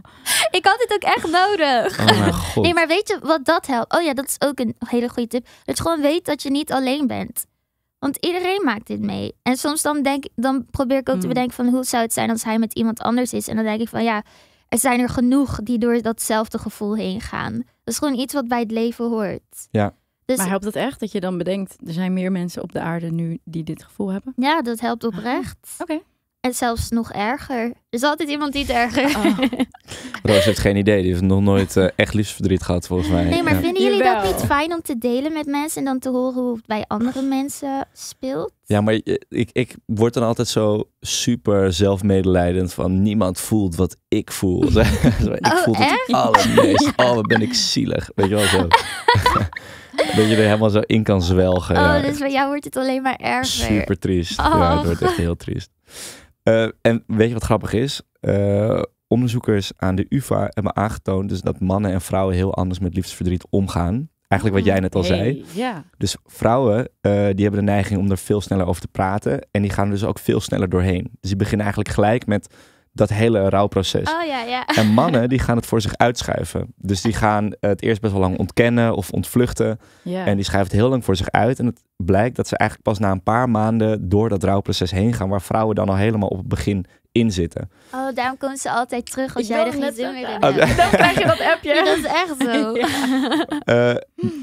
ik had het ook echt nodig. Oh mijn God. Nee, maar weet je wat dat helpt? Oh ja, dat is ook een hele goede tip. Dat je gewoon weet dat je niet alleen bent. Want iedereen maakt dit mee. En soms dan, denk, dan probeer ik ook te hmm. bedenken van hoe zou het zijn als hij met iemand anders is. En dan denk ik van ja, er zijn er genoeg die door datzelfde gevoel heen gaan. Dat is gewoon iets wat bij het leven hoort. Ja. Dus maar helpt dat echt dat je dan bedenkt, er zijn meer mensen op de aarde nu die dit gevoel hebben? Ja, dat helpt oprecht. Ah, oké. En zelfs nog erger. Er is altijd iemand die het erger. Oh. *laughs* Roos heeft geen idee. Die heeft nog nooit eh, echt liefdesverdriet gehad, volgens mij. Nee, maar vinden jullie dat niet fijn om te delen met mensen en dan te horen hoe het bij andere mensen speelt? Ja, maar eh, ik, ik word dan altijd zo super zelfmedelijdend van niemand voelt wat ik voel. *laughs* Oh, ik voel het allermeest. Oh, ben ik zielig. Weet je wel zo. *laughs* dat je er helemaal zo in kan zwelgen. Oh, ja. dus bij jou wordt het alleen maar erger. Super triest. Ja, oh. het wordt echt heel triest. Eh, en weet je wat grappig is? Eh, onderzoekers aan de UvA hebben aangetoond dus dat mannen en vrouwen heel anders met liefdesverdriet omgaan. Eigenlijk wat jij net al zei. Ja. Dus vrouwen eh, die hebben de neiging om er veel sneller over te praten. En die gaan er dus ook veel sneller doorheen. Dus die beginnen eigenlijk gelijk met dat hele rouwproces. Oh, ja, ja. En mannen *laughs* die gaan het voor zich uitschuiven. Dus die gaan het eerst best wel lang ontkennen of ontvluchten. En die schuiven het heel lang voor zich uit. En het blijkt dat ze eigenlijk pas na een paar maanden door dat rouwproces heen gaan. Waar vrouwen dan al helemaal op het begin in zitten. Oh, daarom komen ze altijd terug als jij er geen zin in oh, hebt. *laughs* Dan krijg je dat appje. *laughs* Ja, dat is echt zo. Eh,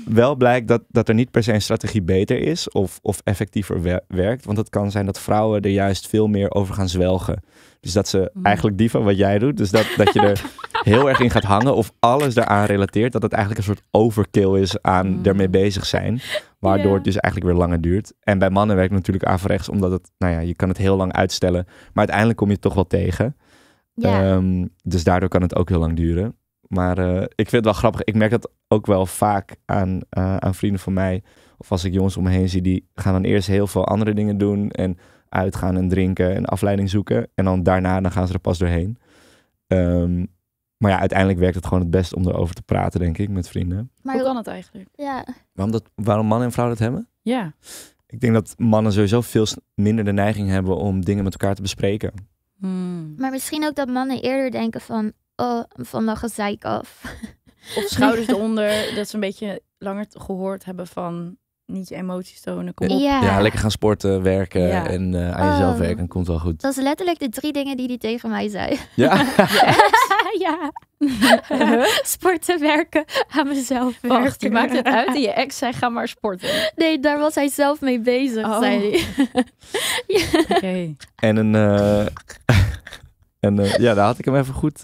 wel blijkt dat, dat er niet per se een strategie beter is of, of effectiever werkt. Want het kan zijn dat vrouwen er juist veel meer over gaan zwelgen. Dus dat ze mm. eigenlijk die van wat jij doet. Dus dat, dat je er *laughs* heel erg in gaat hangen of alles daaraan relateert. Dat het eigenlijk een soort overkill is aan mm. ermee bezig zijn. Waardoor het dus eigenlijk weer langer duurt. En bij mannen werkt het natuurlijk averechts. Omdat het, nou ja, je kan het heel lang uitstellen. Maar uiteindelijk kom je het toch wel tegen. Ehm, dus daardoor kan het ook heel lang duren. Maar eh, ik vind het wel grappig. Ik merk dat ook wel vaak aan, eh, aan vrienden van mij. Of als ik jongens om me heen zie, die gaan dan eerst heel veel andere dingen doen. En uitgaan en drinken en afleiding zoeken. En dan daarna dan gaan ze er pas doorheen. Ehm, maar ja, uiteindelijk werkt het gewoon het best om erover te praten, denk ik, met vrienden. Maar hoe kan het eigenlijk? Ja. Waarom, dat, waarom mannen en vrouwen dat hebben? Ja. Ik denk dat mannen sowieso veel minder de neiging hebben om dingen met elkaar te bespreken. Hmm. Maar misschien ook dat mannen eerder denken van, oh, van een gezeik af. Of schouders *laughs* eronder, dat ze een beetje langer gehoord hebben van niet je emoties tonen. Ja. lekker gaan sporten, werken en eh, aan jezelf oh. werken. Komt wel goed. Dat is letterlijk de drie dingen die hij tegen mij zei. Ja? *laughs* ja. *laughs* sporten, werken, aan mezelf werken. Wacht, je maakt het uit dat je ex zei ga maar sporten. Nee, daar was hij zelf mee bezig, oh. zei hij. *laughs* ja. En een... Eh, en eh, ja, daar had ik hem even goed,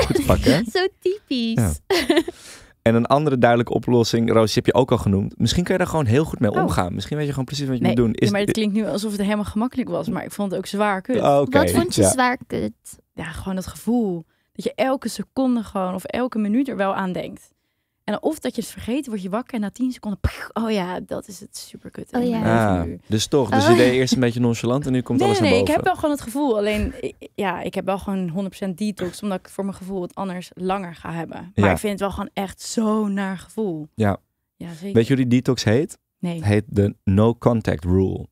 goed te pakken. Zo typisch. En een andere duidelijke oplossing, Roos, heb je ook al genoemd. Misschien kun je daar gewoon heel goed mee oh. omgaan. Misschien weet je gewoon precies wat je moet doen. Is, maar het klinkt nu alsof het helemaal gemakkelijk was, maar ik vond het ook zwaar kut. Oh, wat vond je zwaar kut? Ja, gewoon het gevoel dat je elke seconde gewoon of elke minuut er wel aan denkt. En of dat je het vergeet, word je wakker en na 10 seconden, oh ja, dat is het superkut. Oh ja. Ah, dus toch, dus oh je deed eerst een beetje nonchalant en nu komt alles nee, naar boven. Nee, ik heb wel gewoon het gevoel, alleen ja, ik heb wel gewoon 100% detox, omdat ik voor mijn gevoel het anders langer ga hebben. Maar ik vind het wel gewoon echt zo naar gevoel. Ja. ja zeker. Weet je hoe die detox heet? Nee. Het heet de no contact rule.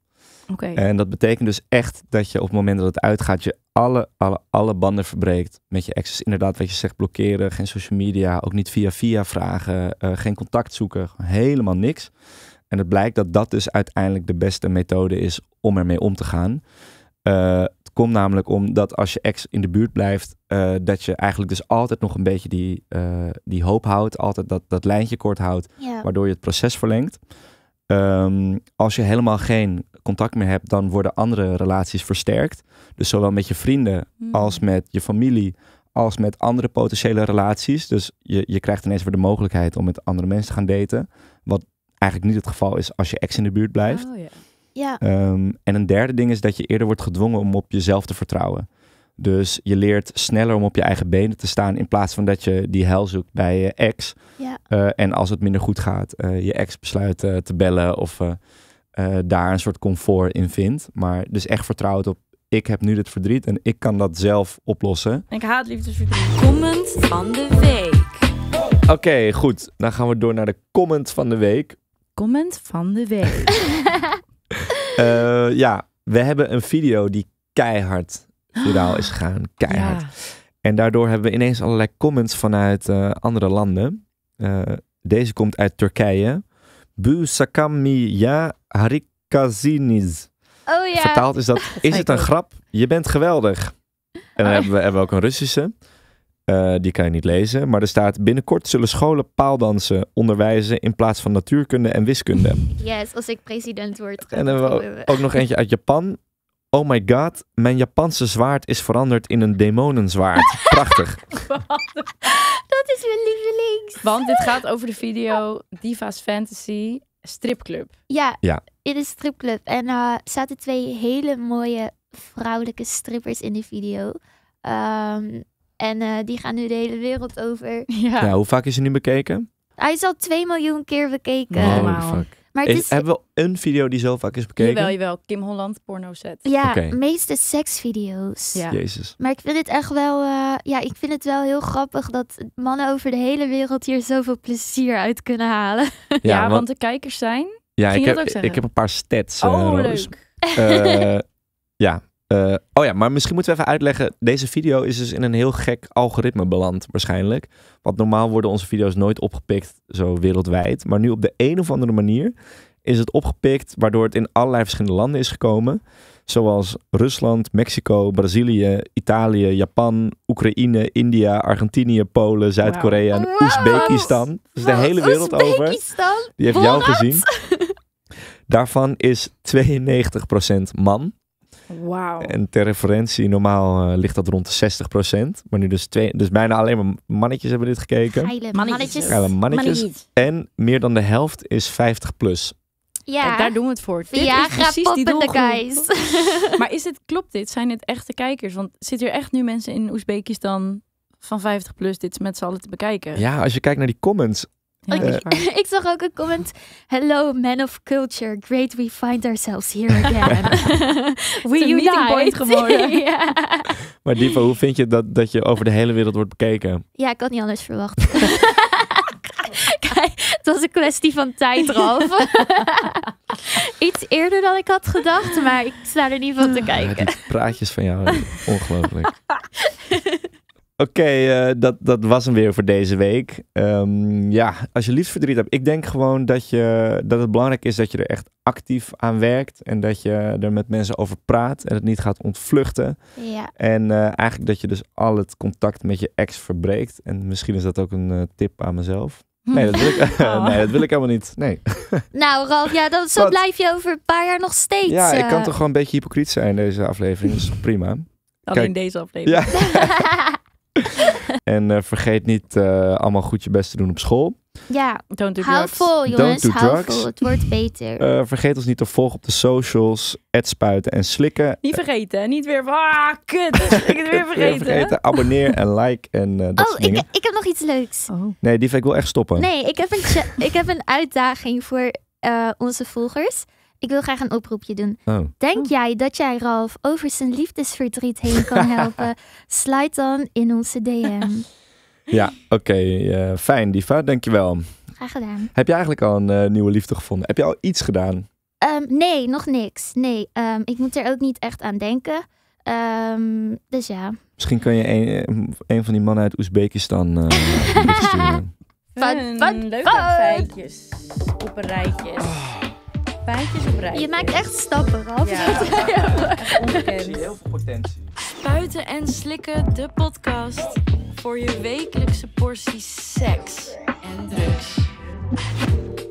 En dat betekent dus echt dat je op het moment dat het uitgaat, je alle, alle, alle banden verbreekt met je exes. Inderdaad, wat je zegt, blokkeren, geen social media, ook niet via via vragen, eh, geen contact zoeken, helemaal niks. En het blijkt dat dat dus uiteindelijk de beste methode is om ermee om te gaan. Eh, het komt namelijk omdat als je ex in de buurt blijft, eh, dat je eigenlijk dus altijd nog een beetje die, die hoop houdt, altijd dat, dat lijntje kort houdt, waardoor je het proces verlengt. Ehm, als je helemaal geen contact meer hebt, dan worden andere relaties versterkt. Dus zowel met je vrienden hmm. als met je familie, als met andere potentiële relaties. Dus je, je krijgt ineens weer de mogelijkheid om met andere mensen te gaan daten. Wat eigenlijk niet het geval is als je ex in de buurt blijft. Oh, ehm, en een derde ding is dat je eerder wordt gedwongen om op jezelf te vertrouwen. Dus je leert sneller om op je eigen benen te staan in plaats van dat je die hel zoekt bij je ex. Ja. Eh, en als het minder goed gaat, uh, je ex besluit te bellen of eh, uh, daar een soort comfort in vindt. Maar dus echt vertrouwd op ik heb nu dit verdriet en ik kan dat zelf oplossen. Ik haat liefdesverdriet. Comment van de week. Oké, goed. Dan gaan we door naar de comment van de week. Comment van de week. *laughs* *laughs* Eh, ja, we hebben een video die keihard viraal is gegaan. *gasps* Keihard. En daardoor hebben we ineens allerlei comments vanuit eh, andere landen. deze komt uit Turkije. Bu Sakami Ya Harikaziniz. Oh ja. Vertaald is dat, is het een grap? Je bent geweldig. En dan oh. hebben we, hebben ook een Russische. Eh, die kan je niet lezen. Maar er staat: binnenkort zullen scholen paaldansen onderwijzen in plaats van natuurkunde en wiskunde. Yes, als ik president word. En dan hebben we *laughs* ook nog eentje uit Japan. Oh my god, mijn Japanse zwaard is veranderd in een demonenzwaard. *laughs* Prachtig. Dat is mijn lievelings. Want dit gaat over de video Diva's Fantasy Stripclub. Ja, Ja. in een stripclub. En eh zaten twee hele mooie vrouwelijke strippers in de video. Ehm, en eh, die gaan nu de hele wereld over. Ja. hoe vaak is hij nu bekeken? Hij is al 2 miljoen keer bekeken. Oh, fuck. Maar het is... Hebben een video die zo vaak is bekeken? Jawel, wel, Kim Holland, porno set. Ja, de meeste seksvideo's. Jezus. Maar ik vind het echt wel... Eh, ja, ik vind het wel heel grappig dat mannen over de hele wereld hier zoveel plezier uit kunnen halen. *laughs* Ja, want... de kijkers zijn... Ja, ik heb, ik heb een paar stats. Eh, oh, uh, leuk. Eh, *laughs* ja, eh, oh ja, maar misschien moeten we even uitleggen. Deze video is dus in een heel gek algoritme beland waarschijnlijk. Want normaal worden onze video's nooit opgepikt zo wereldwijd. Maar nu op de een of andere manier is het opgepikt, waardoor het in allerlei verschillende landen is gekomen. Zoals Rusland, Mexico, Brazilië, Italië, Japan, Oekraïne, India, Argentinië, Polen, Zuid-Korea en Oezbekistan. Dus de hele wereld over. Die heeft jou gezien. Daarvan is 92% man. Wauw. En ter referentie, normaal eh, ligt dat rond de 60%. Maar nu dus, twee, dus bijna alleen maar mannetjes hebben dit gekeken. mannetjes. Geile mannetjes. mannetjes. En meer dan de helft is 50 plus. Ja. En daar doen we het voor. Dit ja, is precies die guys. *laughs* maar is het, klopt dit? Zijn het echte kijkers? Want zitten er echt nu mensen in Oezbekistan van 50 plus dit met z'n allen te bekijken? Ja, als je kijkt naar die comments *laughs* ik, zag ook een comment. Hello, man of culture. Great we find ourselves here again. *laughs* *laughs* we meeting point geworden. Maar Diva, hoe vind je dat, dat je over de hele wereld wordt bekeken? Ja, ik had niet anders verwacht. Kijk, het was een kwestie van tijd, Ralf. Iets eerder dan ik had gedacht, maar ik sta er niet van te ah, kijken. Ja, praatjes van jou, ongelooflijk. Oké, eh, dat, dat was hem weer voor deze week. Ehm, ja, als je verdriet hebt, ik denk gewoon dat, je, dat het belangrijk is dat je er echt actief aan werkt. En dat je er met mensen over praat en het niet gaat ontvluchten. Ja. En eh, eigenlijk dat je dus al het contact met je ex verbreekt. En misschien is dat ook een eh, tip aan mezelf. Nee dat, wil ik, *laughs* *laughs* oh. nee, dat wil ik helemaal niet. Nee. *laughs* Nou, Ralf, ja, dan, zo blijf je over een paar jaar nog steeds. Ja, ik kan toch gewoon een beetje hypocriet zijn in deze aflevering. Dat is prima. Alleen deze aflevering. Ja. *laughs* en eh, vergeet niet eh, allemaal goed je best te doen op school. Ja, don't do hou vol jongens, do vol. Het wordt beter. Eh, vergeet ons niet te volgen op de socials, het spuiten en slikken. Niet vergeten, niet weer ah, kut, ik het *laughs* weer vergeten. vergeten. Abonneer en like en dat oh, soort dingen. Ik, ik heb nog iets leuks. Oh. Nee, die ik wil echt stoppen. Nee, ik heb een, ik heb een uitdaging voor onze volgers. Ik wil graag een oproepje doen. Oh. Denk oh. jij dat jij Ralf over zijn liefdesverdriet heen kan *laughs* helpen? Sluit dan in onze DM. *laughs* Ja, oké. Okay. Uh, eh, fijn, Diva. Dankjewel. Graag gedaan. Heb je eigenlijk al een eh, nieuwe liefde gevonden? Heb je al iets gedaan? Ehm, nee, nog niks. Nee, ehm, ik moet er ook niet echt aan denken. Ehm, dus ja. Misschien kan je een, eh, van die mannen uit Oezbekistan uh, sturen. Wat, wat, wat? Leuke feitjes op een rijtje. Ah. Pijntjes op Je maakt echt stappen af. Ja. Ik zie heel veel potentie. Spuiten en slikken, de podcast. Voor je wekelijkse portie seks en drugs.